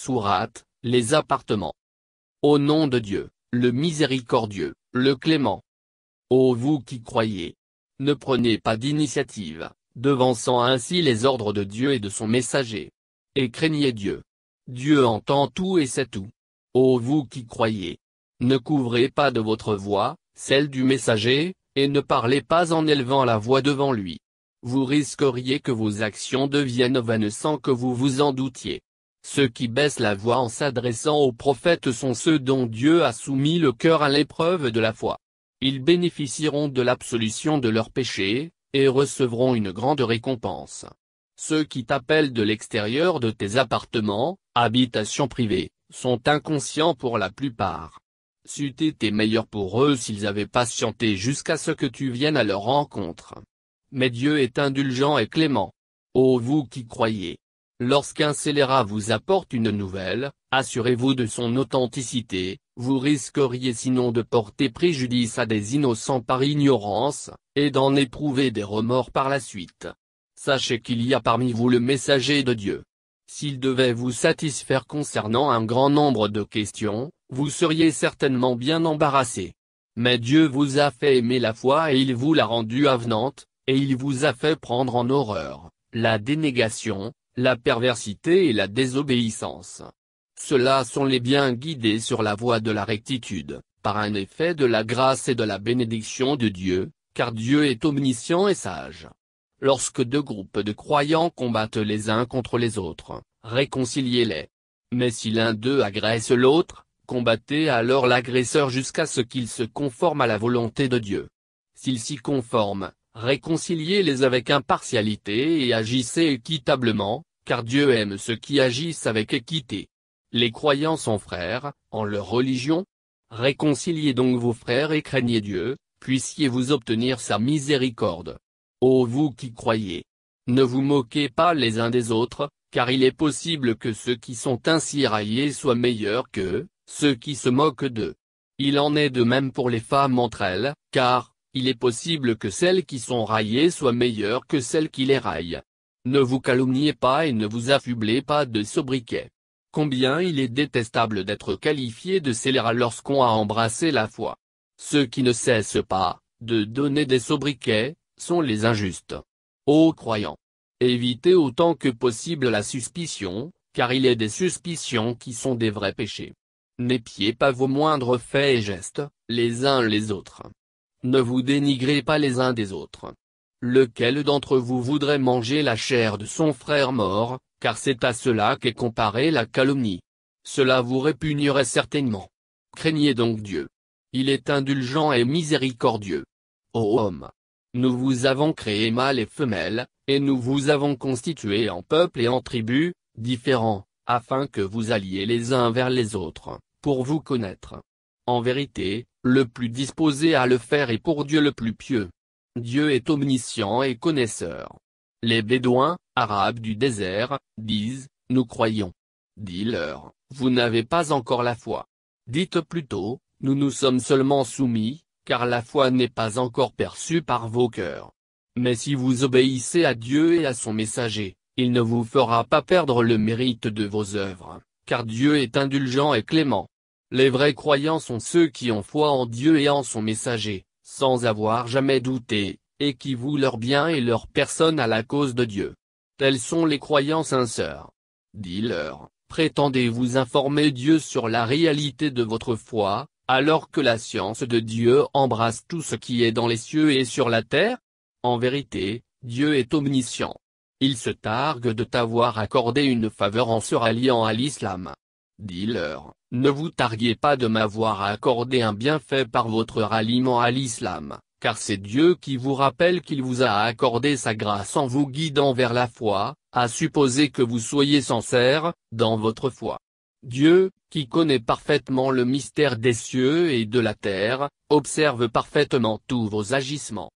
Sourate, les appartements. Au nom de Dieu, le miséricordieux, le clément. Ô vous qui croyez, ne prenez pas d'initiative, devançant ainsi les ordres de Dieu et de son messager. Et craignez Dieu. Dieu entend tout et sait tout. Ô vous qui croyez, ne couvrez pas de votre voix, celle du messager, et ne parlez pas en élevant la voix devant lui. Vous risqueriez que vos actions deviennent vaines sans que vous vous en doutiez. Ceux qui baissent la voix en s'adressant aux prophètes sont ceux dont Dieu a soumis le cœur à l'épreuve de la foi. Ils bénéficieront de l'absolution de leurs péchés, et recevront une grande récompense. Ceux qui t'appellent de l'extérieur de tes appartements, habitations privées, sont inconscients pour la plupart. C'eût été meilleur pour eux s'ils avaient patienté jusqu'à ce que tu viennes à leur rencontre. Mais Dieu est indulgent et clément. Ô vous qui croyez Lorsqu'un scélérat vous apporte une nouvelle, assurez-vous de son authenticité, vous risqueriez sinon de porter préjudice à des innocents par ignorance, et d'en éprouver des remords par la suite. Sachez qu'il y a parmi vous le messager de Dieu. S'il devait vous satisfaire concernant un grand nombre de questions, vous seriez certainement bien embarrassé. Mais Dieu vous a fait aimer la foi et il vous l'a rendue avenante, et il vous a fait prendre en horreur, la dénégation, la perversité et la désobéissance. Ceux-là sont les biens guidés sur la voie de la rectitude, par un effet de la grâce et de la bénédiction de Dieu, car Dieu est omniscient et sage. Lorsque deux groupes de croyants combattent les uns contre les autres, réconciliez-les. Mais si l'un d'eux agresse l'autre, combattez alors l'agresseur jusqu'à ce qu'il se conforme à la volonté de Dieu. S'il s'y conforme, réconciliez-les avec impartialité et agissez équitablement, car Dieu aime ceux qui agissent avec équité. Les croyants sont frères, en leur religion. Réconciliez donc vos frères et craignez Dieu, puissiez-vous obtenir sa miséricorde. Ô vous qui croyez Ne vous moquez pas les uns des autres, car il est possible que ceux qui sont ainsi raillés soient meilleurs que ceux qui se moquent d'eux. Il en est de même pour les femmes entre elles, car, il est possible que celles qui sont raillées soient meilleures que celles qui les raillent. Ne vous calomniez pas et ne vous affublez pas de sobriquets. Combien il est détestable d'être qualifié de scélérat lorsqu'on a embrassé la foi. Ceux qui ne cessent pas, de donner des sobriquets, sont les injustes. Ô croyants! Évitez autant que possible la suspicion, car il est des suspicions qui sont des vrais péchés. N'épiez pas vos moindres faits et gestes, les uns les autres. Ne vous dénigrez pas les uns des autres. Lequel d'entre vous voudrait manger la chair de son frère mort, car c'est à cela qu'est comparée la calomnie. Cela vous répugnerait certainement. Craignez donc Dieu. Il est indulgent et miséricordieux. Ô homme Nous vous avons créé mâle et femelle, et nous vous avons constitué en peuple et en tribu, différents, afin que vous alliez les uns vers les autres, pour vous connaître. En vérité, le plus disposé à le faire est pour Dieu le plus pieux. Dieu est omniscient et connaisseur. Les Bédouins, Arabes du désert, disent, nous croyons. Dis-leur, vous n'avez pas encore la foi. Dites plutôt, nous nous sommes seulement soumis, car la foi n'est pas encore perçue par vos cœurs. Mais si vous obéissez à Dieu et à son messager, il ne vous fera pas perdre le mérite de vos œuvres, car Dieu est indulgent et clément. Les vrais croyants sont ceux qui ont foi en Dieu et en son messager, sans avoir jamais douté, et qui vouent leur bien et leur personne à la cause de Dieu. Tels sont les croyants sincères. Dis-leur, prétendez-vous informer Dieu sur la réalité de votre foi, alors que la science de Dieu embrasse tout ce qui est dans les cieux et sur la terre En vérité, Dieu est omniscient. Il se targue de t'avoir accordé une faveur en se ralliant à l'islam. Dis-leur, ne vous targuez pas de m'avoir accordé un bienfait par votre ralliement à l'islam, car c'est Dieu qui vous rappelle qu'il vous a accordé sa grâce en vous guidant vers la foi, à supposer que vous soyez sincère, dans votre foi. Dieu, qui connaît parfaitement le mystère des cieux et de la terre, observe parfaitement tous vos agissements.